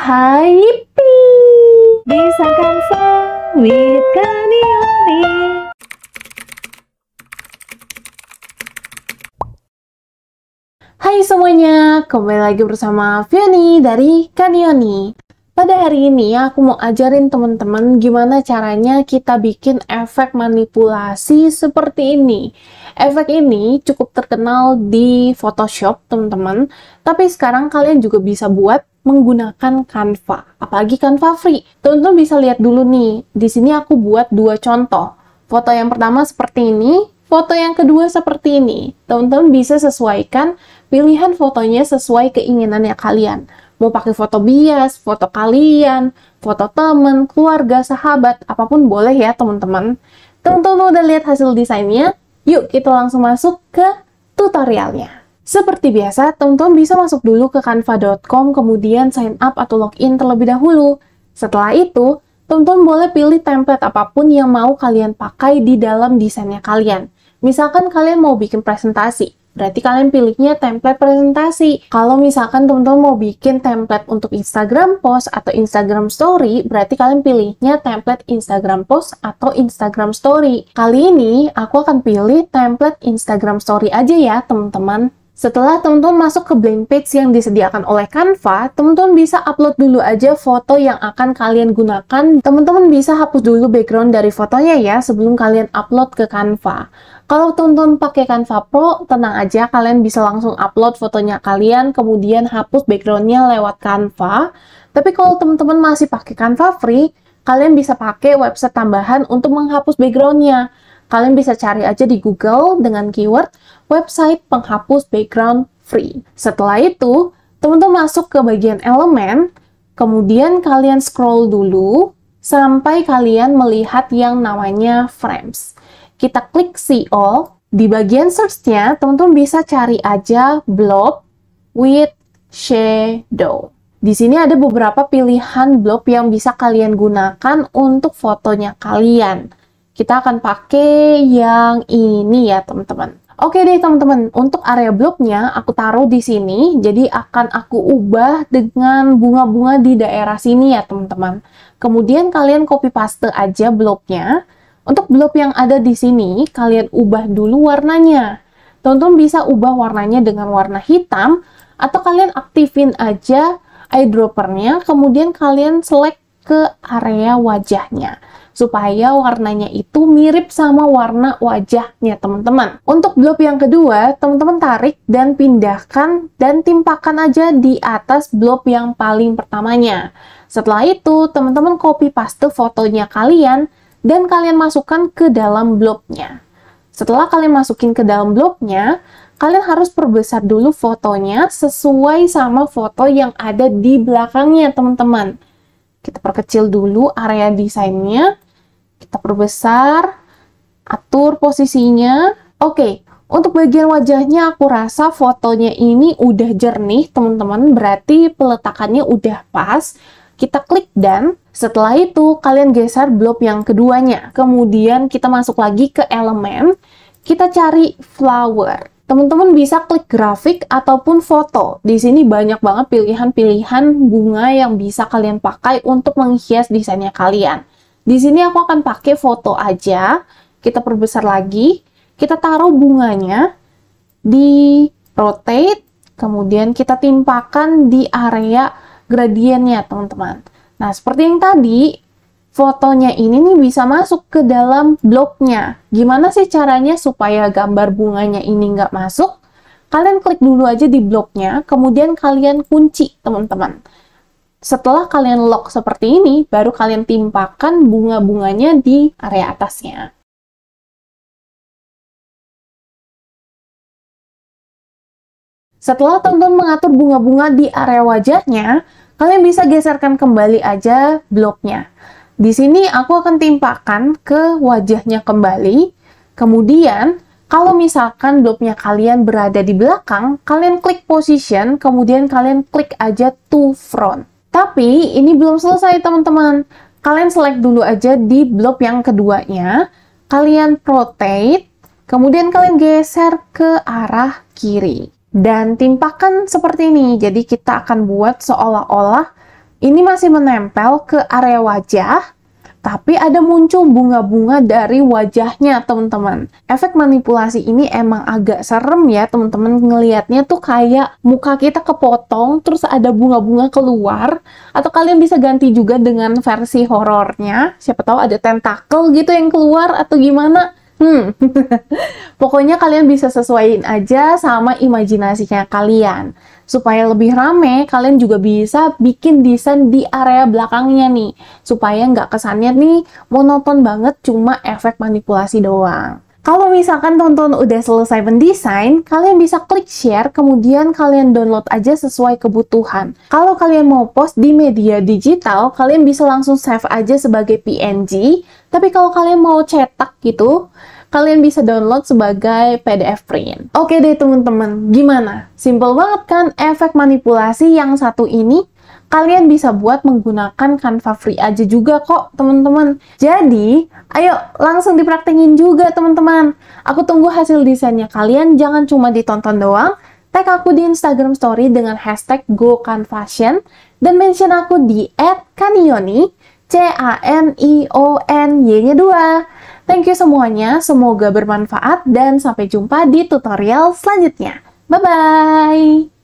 hai Bisa disangkan sawit kanioni Hai semuanya, kembali lagi bersama Vioni dari Kanioni. Pada hari ini aku mau ajarin teman-teman gimana caranya kita bikin efek manipulasi seperti ini. Efek ini cukup terkenal di Photoshop, teman-teman. Tapi sekarang kalian juga bisa buat menggunakan Canva, apalagi Canva free. Teman-teman bisa lihat dulu nih, di sini aku buat dua contoh. Foto yang pertama seperti ini, foto yang kedua seperti ini. Teman-teman bisa sesuaikan pilihan fotonya sesuai keinginannya kalian. Mau pakai foto bias, foto kalian, foto teman, keluarga, sahabat, apapun boleh ya teman-teman. Teman-teman udah lihat hasil desainnya? Yuk kita langsung masuk ke tutorialnya. Seperti biasa, teman-teman bisa masuk dulu ke kanva.com, kemudian sign up atau login terlebih dahulu. Setelah itu, teman-teman boleh pilih template apapun yang mau kalian pakai di dalam desainnya kalian. Misalkan kalian mau bikin presentasi, berarti kalian pilihnya template presentasi. Kalau misalkan teman-teman mau bikin template untuk Instagram post atau Instagram story, berarti kalian pilihnya template Instagram post atau Instagram story. Kali ini aku akan pilih template Instagram story aja ya, teman-teman. Setelah teman-teman masuk ke blank page yang disediakan oleh Canva, teman-teman bisa upload dulu aja foto yang akan kalian gunakan. Teman-teman bisa hapus dulu background dari fotonya ya sebelum kalian upload ke Canva. Kalau teman-teman pakai Canva Pro, tenang aja kalian bisa langsung upload fotonya kalian, kemudian hapus backgroundnya lewat Canva. Tapi kalau teman-teman masih pakai Canva Free, kalian bisa pakai website tambahan untuk menghapus backgroundnya. Kalian bisa cari aja di Google dengan keyword website penghapus background free. Setelah itu, teman-teman masuk ke bagian elemen, kemudian kalian scroll dulu sampai kalian melihat yang namanya frames. Kita klik see all di bagian search-nya teman-teman bisa cari aja blob with shadow. Di sini ada beberapa pilihan blob yang bisa kalian gunakan untuk fotonya kalian. Kita akan pakai yang ini ya teman-teman. Oke deh teman-teman, untuk area bloknya aku taruh di sini, jadi akan aku ubah dengan bunga-bunga di daerah sini ya teman-teman. Kemudian kalian copy paste aja bloknya. Untuk blok yang ada di sini, kalian ubah dulu warnanya. Tonton bisa ubah warnanya dengan warna hitam, atau kalian aktifin aja eyedroppernya, kemudian kalian select ke area wajahnya supaya warnanya itu mirip sama warna wajahnya teman-teman. Untuk blob yang kedua, teman-teman tarik dan pindahkan dan timpakan aja di atas blob yang paling pertamanya. Setelah itu, teman-teman copy paste fotonya kalian dan kalian masukkan ke dalam blobnya. Setelah kalian masukin ke dalam bloknya, kalian harus perbesar dulu fotonya sesuai sama foto yang ada di belakangnya, teman-teman. Kita perkecil dulu area desainnya, kita perbesar, atur posisinya. Oke, untuk bagian wajahnya aku rasa fotonya ini udah jernih teman-teman, berarti peletakannya udah pas. Kita klik dan setelah itu kalian geser blob yang keduanya. Kemudian kita masuk lagi ke elemen, kita cari flower. Teman-teman bisa klik grafik ataupun foto. Di sini banyak banget pilihan-pilihan bunga yang bisa kalian pakai untuk menghias desainnya kalian. Di sini aku akan pakai foto aja. Kita perbesar lagi. Kita taruh bunganya di rotate. Kemudian kita timpakan di area gradiennya, teman-teman. Nah, seperti yang tadi, fotonya ini nih bisa masuk ke dalam bloknya. Gimana sih caranya supaya gambar bunganya ini nggak masuk? Kalian klik dulu aja di bloknya, kemudian kalian kunci, teman-teman. Setelah kalian lock seperti ini, baru kalian timpakan bunga-bunganya di area atasnya. Setelah tonton mengatur bunga-bunga di area wajahnya, kalian bisa geserkan kembali aja bloknya. Di sini aku akan timpakan ke wajahnya kembali. Kemudian, kalau misalkan bloknya kalian berada di belakang, kalian klik position, kemudian kalian klik aja to front. Tapi ini belum selesai teman-teman. Kalian select dulu aja di blob yang keduanya. Kalian rotate, kemudian kalian geser ke arah kiri. Dan timpakan seperti ini. Jadi kita akan buat seolah-olah ini masih menempel ke area wajah, tapi ada muncul bunga-bunga dari wajahnya teman-teman. Efek manipulasi ini emang agak serem ya teman-teman ngelihatnya tuh kayak muka kita kepotong terus ada bunga-bunga keluar atau kalian bisa ganti juga dengan versi horornya. Siapa tahu ada tentakel gitu yang keluar atau gimana. Hmm. Pokoknya kalian bisa sesuaiin aja sama imajinasinya kalian. Supaya lebih rame, kalian juga bisa bikin desain di area belakangnya nih. Supaya nggak kesannya nih monoton banget cuma efek manipulasi doang. Kalau misalkan tonton udah selesai mendesain, kalian bisa klik share, kemudian kalian download aja sesuai kebutuhan. Kalau kalian mau post di media digital, kalian bisa langsung save aja sebagai PNG, tapi kalau kalian mau cetak gitu, kalian bisa download sebagai PDF print. Oke deh teman-teman, gimana? Simple banget kan efek manipulasi yang satu ini? kalian bisa buat menggunakan Canva Free aja juga kok, teman-teman. Jadi, ayo langsung dipraktekin juga, teman-teman. Aku tunggu hasil desainnya kalian, jangan cuma ditonton doang. Tag aku di Instagram Story dengan hashtag GoCanFashion dan mention aku di @kanioni C-A-N-I-O-N-Y-nya 2. Thank you semuanya, semoga bermanfaat dan sampai jumpa di tutorial selanjutnya. Bye-bye!